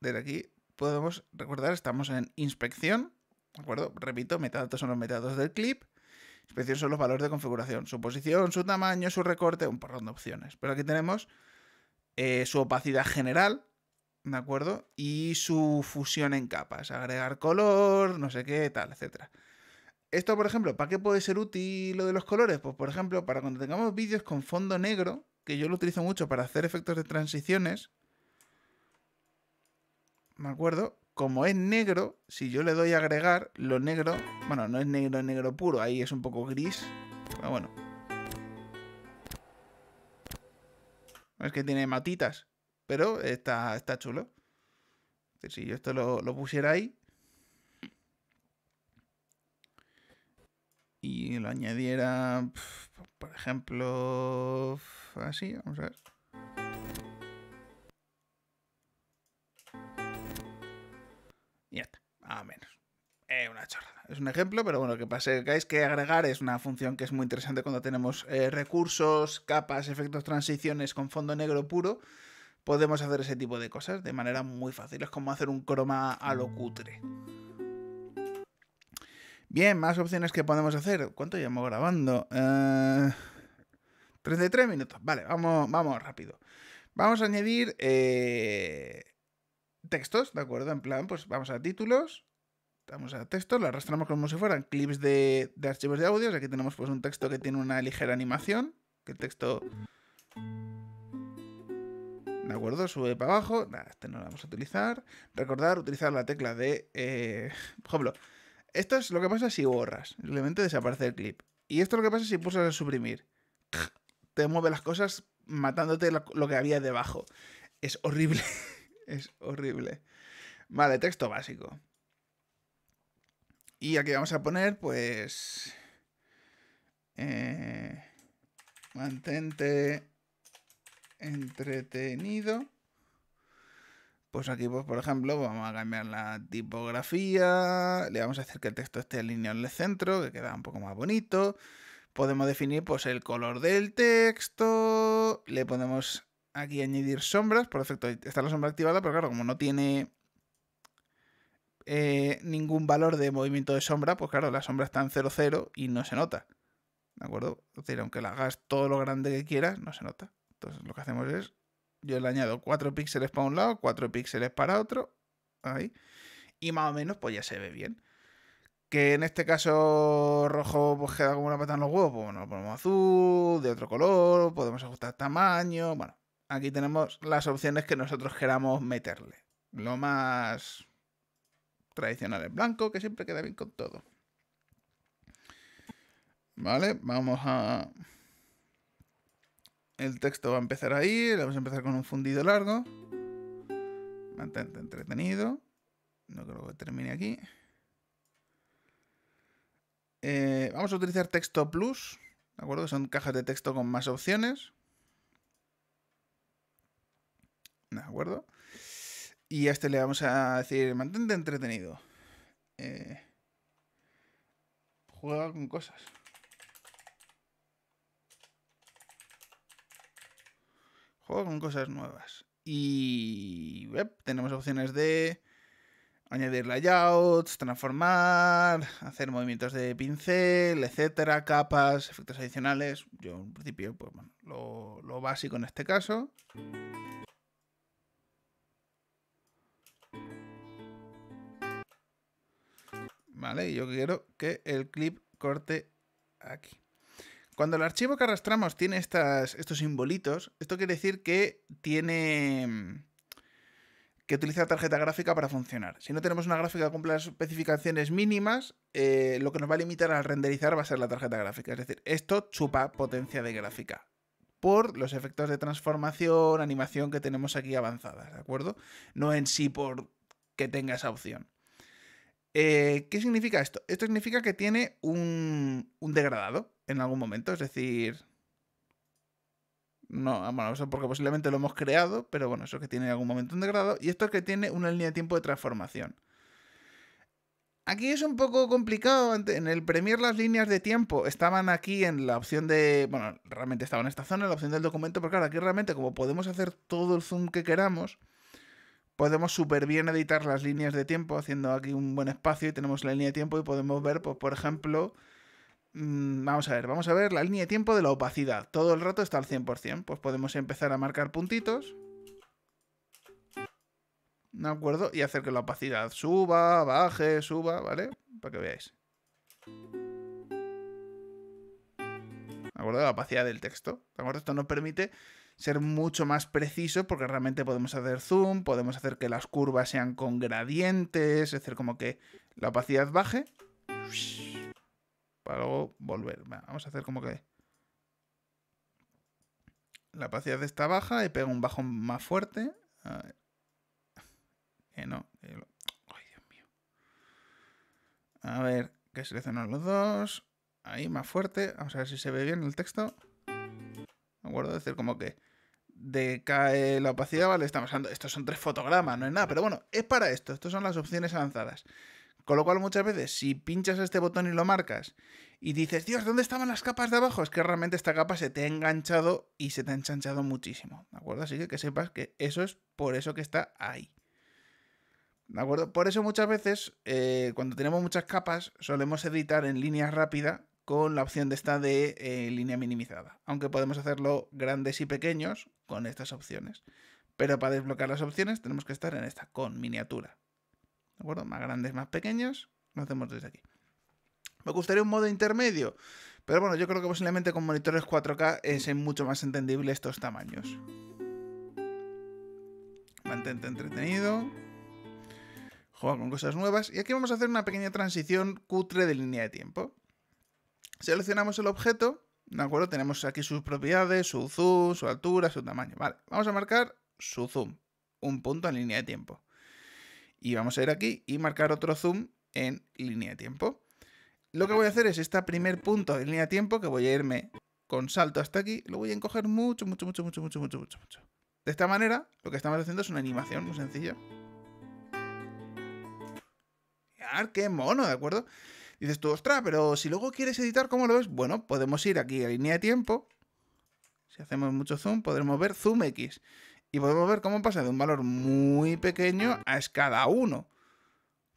S1: Desde aquí podemos recordar, estamos en inspección, ¿de acuerdo? Repito, metadatos son los metadatos del clip, inspección son los valores de configuración, su posición, su tamaño, su recorte, un porrón de opciones. Pero aquí tenemos eh, su opacidad general, ¿de acuerdo? Y su fusión en capas, agregar color, no sé qué, tal, etcétera. Esto, por ejemplo, ¿para qué puede ser útil lo de los colores? Pues, por ejemplo, para cuando tengamos vídeos con fondo negro, que yo lo utilizo mucho para hacer efectos de transiciones, me acuerdo, como es negro, si yo le doy a agregar, lo negro, bueno, no es negro, es negro puro, ahí es un poco gris, pero ah, bueno. Es que tiene matitas, pero está, está chulo. Si yo esto lo, lo pusiera ahí, y lo añadiera, por ejemplo, así, vamos a ver. A menos. una chorrada. Es un ejemplo, pero bueno, que paséis que agregar es una función que es muy interesante cuando tenemos eh, recursos, capas, efectos, transiciones con fondo negro puro. Podemos hacer ese tipo de cosas de manera muy fácil. Es como hacer un croma a lo cutre. Bien, más opciones que podemos hacer. ¿Cuánto llevamos grabando? Eh, 33 minutos. Vale, vamos, vamos rápido. Vamos a añadir eh, textos, ¿de acuerdo? En plan, pues vamos a títulos, vamos a texto lo arrastramos como si fueran clips de, archivos de audios. Aquí tenemos pues un texto que tiene una ligera animación, que el texto... ¿De acuerdo? Sube para abajo. este no lo vamos a utilizar. Recordar utilizar la tecla de... Eh... (laughs) esto es lo que pasa si borras. Simplemente desaparece el clip. Y esto es lo que pasa si pulsas a suprimir. (laughs) Te mueve las cosas matándote lo que había debajo. Es horrible. (laughs) Es horrible. Vale, texto básico. Y aquí vamos a poner, pues... Eh, mantente entretenido. Pues aquí, pues, por ejemplo, vamos a cambiar la tipografía. Le vamos a hacer que el texto esté alineado en el centro, que queda un poco más bonito. Podemos definir pues, el color del texto. Le ponemos aquí añadir sombras. Por defecto está la sombra activada, pero claro, como no tiene eh, ningún valor de movimiento de sombra, pues claro, la sombra está en 0,0 y no se nota. ¿De acuerdo? Es decir, aunque la hagas todo lo grande que quieras, no se nota. Entonces lo que hacemos es, yo le añado 4 píxeles para un lado, 4 píxeles para otro. Ahí. Y más o menos, pues ya se ve bien. Que en este caso rojo pues queda como una pata en los huevos, pues bueno, lo ponemos azul, de otro color, podemos ajustar tamaño, bueno, aquí tenemos las opciones que nosotros queramos meterle. Lo más tradicional en blanco, que siempre queda bien con todo. Vale, vamos a... El texto va a empezar ahí, vamos a empezar con un fundido largo. Mantente entretenido. No creo que termine aquí. Eh, vamos a utilizar texto plus, ¿de acuerdo? son cajas de texto con más opciones. ¿de acuerdo? Y a este le vamos a decir, mantente entretenido. Eh, juega con cosas. Juega con cosas nuevas. Y tenemos opciones de añadir layouts, transformar, hacer movimientos de pincel, etcétera, capas, efectos adicionales. Yo en principio, pues bueno, lo, lo básico en este caso. ¿Vale? yo quiero que el clip corte aquí. Cuando el archivo que arrastramos tiene estas, estos simbolitos, esto quiere decir que tiene que utilizar tarjeta gráfica para funcionar. Si no tenemos una gráfica que cumpla las especificaciones mínimas, eh, lo que nos va a limitar al renderizar va a ser la tarjeta gráfica. Es decir, esto chupa potencia de gráfica por los efectos de transformación, animación que tenemos aquí avanzadas, ¿de acuerdo? No en sí por que tenga esa opción. Eh, ¿Qué significa esto? Esto significa que tiene un, un degradado en algún momento, es decir... No, ah, bueno, eso porque posiblemente lo hemos creado, pero bueno, eso que tiene en algún momento un degradado. Y esto es que tiene una línea de tiempo de transformación. Aquí es un poco complicado. En el Premiere las líneas de tiempo estaban aquí en la opción de... Bueno, realmente estaban en esta zona, en la opción del documento, pero claro, aquí realmente como podemos hacer todo el zoom que queramos, podemos súper bien editar las líneas de tiempo, haciendo aquí un buen espacio y tenemos la línea de tiempo y podemos ver, pues, por ejemplo, mm, vamos a ver, vamos a ver la línea de tiempo de la opacidad. Todo el rato está al 100%, pues podemos empezar a marcar puntitos. ¿De acuerdo? Y hacer que la opacidad suba, baje, suba, ¿vale? Para que veáis. ¿De acuerdo? La opacidad del texto. ¿De acuerdo? Esto nos permite ser mucho más preciso, porque realmente podemos hacer zoom, podemos hacer que las curvas sean con gradientes, es decir, como que la opacidad baje. Para luego volver. Vamos a hacer como que... La opacidad está baja y pego un bajón más fuerte. A ver. Eh, no. Ay, Dios mío. A ver, que selecciono los dos. Ahí, más fuerte. Vamos a ver si se ve bien el texto. Me acuerdo? de decir, como que decae eh, la opacidad, vale, estamos hablando, estos son tres fotogramas, no es nada, pero bueno, es para esto, estas son las opciones avanzadas. Con lo cual muchas veces, si pinchas este botón y lo marcas y dices, Dios, ¿dónde estaban las capas de abajo? Es que realmente esta capa se te ha enganchado y se te ha enganchado muchísimo, ¿de acuerdo? Así que que sepas que eso es por eso que está ahí. ¿De acuerdo? Por eso muchas veces, eh, cuando tenemos muchas capas, solemos editar en línea rápida con la opción de esta de eh, línea minimizada. Aunque podemos hacerlo grandes y pequeños, con estas opciones. Pero para desbloquear las opciones tenemos que estar en esta, con miniatura. ¿De acuerdo? Más grandes, más pequeños, lo hacemos desde aquí. Me gustaría un modo intermedio, pero bueno, yo creo que posiblemente con monitores 4K es mucho más entendible estos tamaños. Mantente entretenido, juega con cosas nuevas y aquí vamos a hacer una pequeña transición cutre de línea de tiempo. Seleccionamos el objeto ¿De acuerdo? Tenemos aquí sus propiedades, su zoom, su altura, su tamaño. Vale, vamos a marcar su zoom, un punto en línea de tiempo. Y vamos a ir aquí y marcar otro zoom en línea de tiempo. Lo que voy a hacer es este primer punto en línea de tiempo, que voy a irme con salto hasta aquí, lo voy a encoger mucho, mucho, mucho, mucho, mucho, mucho, mucho, mucho. De esta manera, lo que estamos haciendo es una animación muy sencilla. ¡Ah, ¡Qué mono! ¿De acuerdo? dices tú, ostras, pero si luego quieres editar, ¿cómo lo ves? Bueno, podemos ir aquí a línea de tiempo. Si hacemos mucho zoom, podremos ver zoom X. Y podemos ver cómo pasa de un valor muy pequeño a escala 1.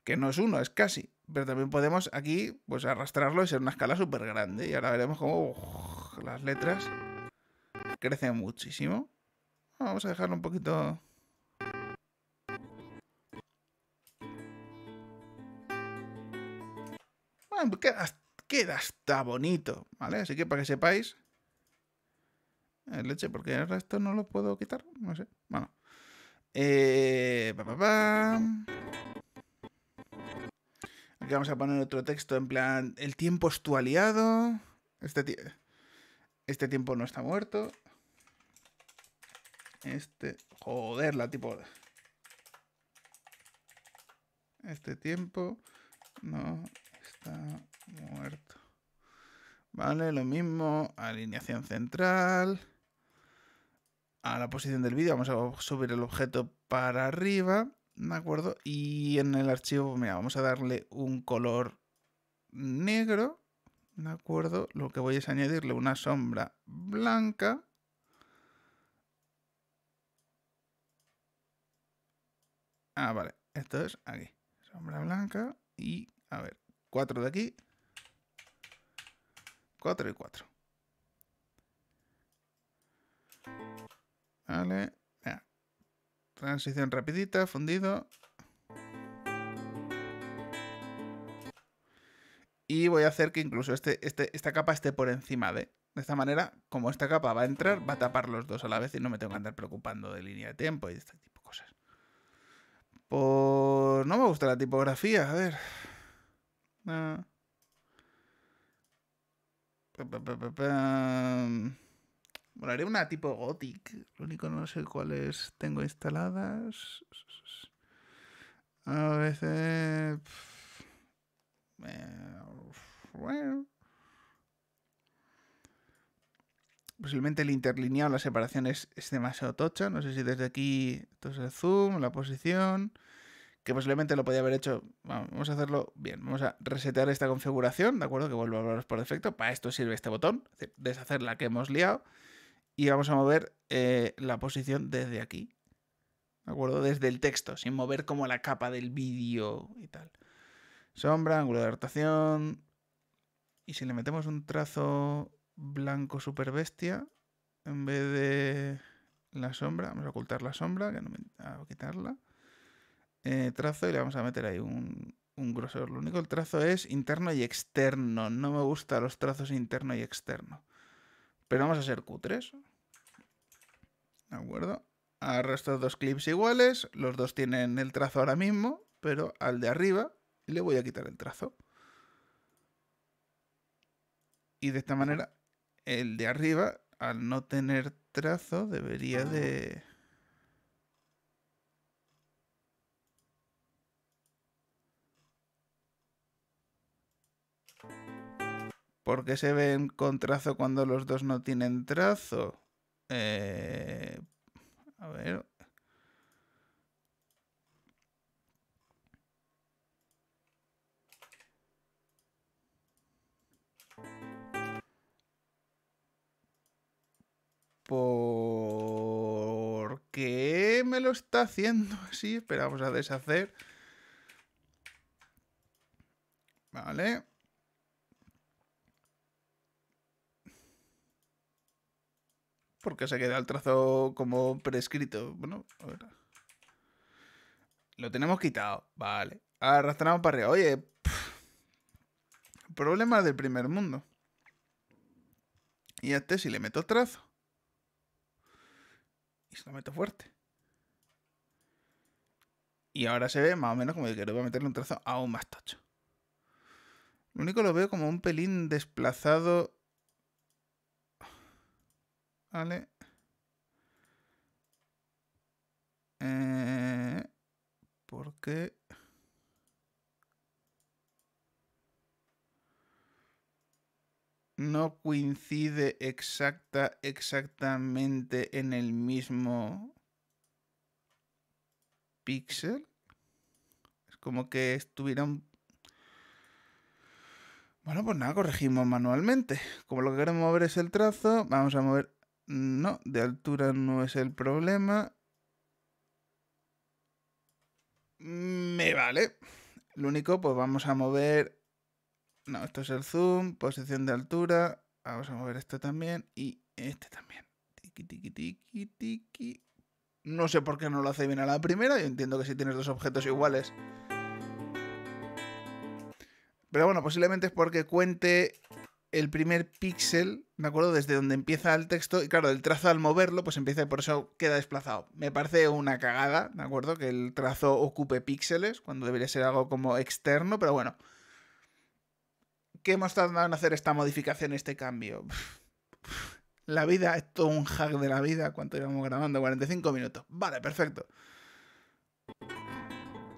S1: Que no es 1, es casi. Pero también podemos aquí pues arrastrarlo y ser una escala súper grande. Y ahora veremos cómo las letras crecen muchísimo. Vamos a dejarlo un poquito Ah, pues queda, hasta bonito, ¿vale? Así que para que sepáis... Eh, leche, porque el resto no lo puedo quitar, no sé. Bueno. Eh, Aquí vamos a poner otro texto en plan, el tiempo es tu aliado. Este, este tiempo no está muerto. Este... Joder, la tipo... Este tiempo no muerto. Vale, lo mismo, alineación central. A la posición del vídeo vamos a subir el objeto para arriba, ¿de acuerdo? Y en el archivo, mira, vamos a darle un color negro, ¿de acuerdo? Lo que voy es añadirle una sombra blanca. Ah, vale, esto es aquí, sombra blanca y, a ver, 4 de aquí, 4 y 4. Vale. Transición rapidita, fundido. Y voy a hacer que incluso este, este, esta capa esté por encima de. De esta manera, como esta capa va a entrar, va a tapar los dos a la vez y no me tengo que andar preocupando de línea de tiempo y de este tipo de cosas. Pues no me gusta la tipografía, a ver. Ah. bueno, una tipo Gothic. Lo único no sé cuáles tengo instaladas. A veces. Eh, Posiblemente el interlineado, la separación es, demasiado tocha. No sé si desde aquí esto es el zoom, la posición que posiblemente lo podía haber hecho, vamos a hacerlo bien, vamos a resetear esta configuración, ¿de acuerdo? Que vuelvo a hablaros por defecto, para esto sirve este botón, deshacer la que hemos liado, y vamos a mover eh, la posición desde aquí, ¿de acuerdo? Desde el texto, sin mover como la capa del vídeo y tal. Sombra, ángulo de rotación, y si le metemos un trazo blanco super bestia, en vez de la sombra, vamos a ocultar la sombra, que no a quitarla. Eh, trazo y le vamos a meter ahí un, grosor. Lo único, el trazo es interno y externo. No me gustan los trazos interno y externo. Pero vamos a hacer Q3. De acuerdo. Agarro dos clips iguales. Los dos tienen el trazo ahora mismo, pero al de arriba le voy a quitar el trazo. Y de esta manera, el de arriba, al no tener trazo, debería de... ¿Por qué se ven con trazo cuando los dos no tienen trazo. Eh, a ver. ¿Por qué me lo está haciendo así? Esperamos a deshacer. Vale. porque se queda el trazo como prescrito. Bueno, a ver. Lo tenemos quitado. Vale. Arrastramos para arriba. Oye. Problema del primer mundo. Y a este si le meto trazo. Y se lo meto fuerte. Y ahora se ve más o menos como que a meterle un trazo aún más tocho. Lo único lo veo como un pelín desplazado eh, ¿Por Eh, No coincide exacta, exactamente en el mismo píxel. Es como que estuviera un... Bueno, pues nada, corregimos manualmente. Como lo que queremos mover es el trazo, vamos a mover no, de altura no es el problema. Me vale. Lo único, pues vamos a mover... No, esto es el zoom, posición de altura. Vamos a mover esto también y este también. Tiki, tiki, tiki, tiki. No sé por qué no lo hace bien a la primera. Yo entiendo que si tienes dos objetos iguales... Pero bueno, posiblemente es porque cuente el primer píxel, me acuerdo, desde donde empieza el texto, y claro, el trazo al moverlo, pues empieza y por eso queda desplazado. Me parece una cagada, ¿de acuerdo? Que el trazo ocupe píxeles, cuando debería ser algo como externo, pero bueno. ¿Qué hemos tardado en hacer esta modificación, este cambio? la vida, es todo un hack de la vida, ¿cuánto íbamos grabando? 45 minutos. Vale, perfecto.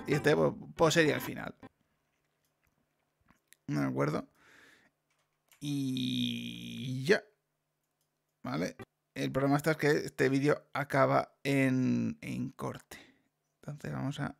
S1: Y este pues, pues sería el final. ¿De acuerdo? Y ya. ¿Vale? El problema está es que este vídeo acaba en, en corte. Entonces vamos a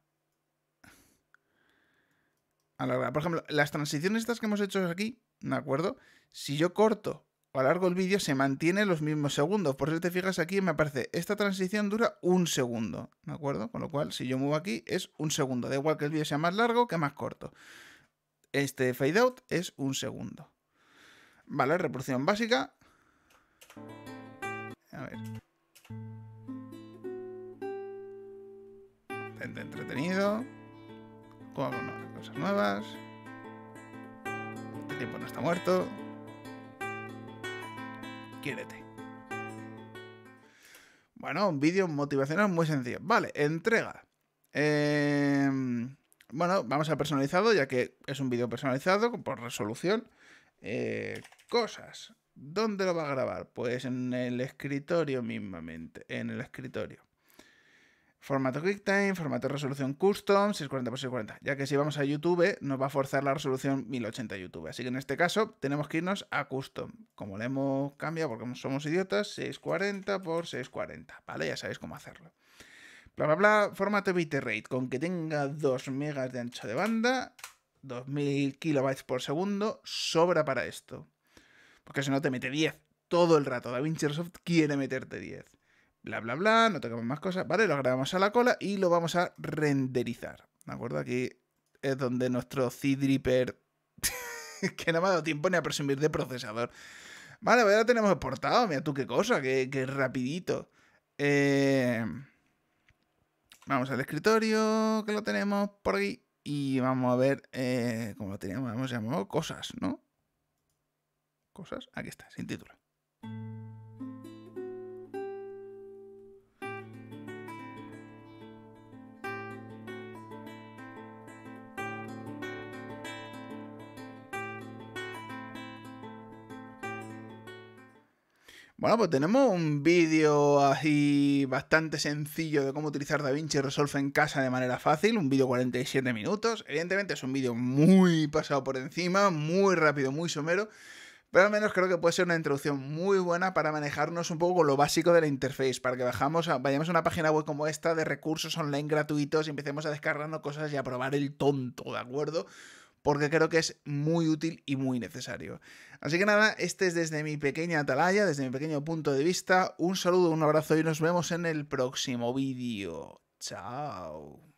S1: por ejemplo, las transiciones estas que hemos hecho aquí, ¿de acuerdo? Si yo corto o alargo el vídeo, se mantiene los mismos segundos. Por si te fijas aquí, me aparece, esta transición dura un segundo, ¿de acuerdo? Con lo cual, si yo muevo aquí, es un segundo. Da igual que el vídeo sea más largo que más corto. Este fade out es un segundo. Vale, reproducción básica. A ver. entretenido. cosas nuevas. Este tiempo no está muerto. Quiérete. Bueno, un vídeo motivacional muy sencillo. Vale, entrega. Em, bueno, vamos a personalizado, ya que es un vídeo personalizado por resolución. Eh, cosas. ¿Dónde lo va a grabar? Pues en el escritorio mismamente. En el escritorio. Formato QuickTime, formato resolución custom, 640x640. Ya que si vamos a YouTube, nos va a forzar la resolución 1080 YouTube. Así que en este caso tenemos que irnos a custom. Como le hemos cambiado, porque somos idiotas, 640x640. ¿Vale? Ya sabéis cómo hacerlo. Bla, bla, bla. Formato bitrate. Con que tenga 2 megas de ancho de banda 2000 kilobytes por segundo sobra para esto. Porque si no te mete 10 todo el rato. DaVinci Resolve quiere meterte 10. Bla, bla, bla, no tocamos más cosas. Vale, lo grabamos a la cola y lo vamos a renderizar. ¿De acuerdo? Aquí es donde nuestro C-Dripper... (laughs) que no me ha dado tiempo ni a presumir de procesador. Vale, ahora lo tenemos exportado. Mira tú qué cosa, qué, qué rapidito. Eh, vamos al escritorio, que lo tenemos por aquí. Y vamos a ver eh, cómo lo teníamos, hemos llamado cosas, ¿no? Cosas, aquí está, sin título. Bueno, pues tenemos un vídeo así bastante sencillo de cómo utilizar DaVinci Resolve en casa de manera fácil, un vídeo 47 minutos. Evidentemente es un vídeo muy pasado por encima, muy rápido, muy somero, pero al menos creo que puede ser una introducción muy buena para manejarnos un poco con lo básico de la interface, para que bajamos vayamos a una página web como esta de recursos online gratuitos y empecemos a descargarnos cosas y a probar el tonto, ¿de acuerdo? porque creo que es muy útil y muy necesario. Así que nada, este es desde mi pequeña atalaya, desde mi pequeño punto de vista. Un saludo, un abrazo y nos vemos en el próximo vídeo. Chao.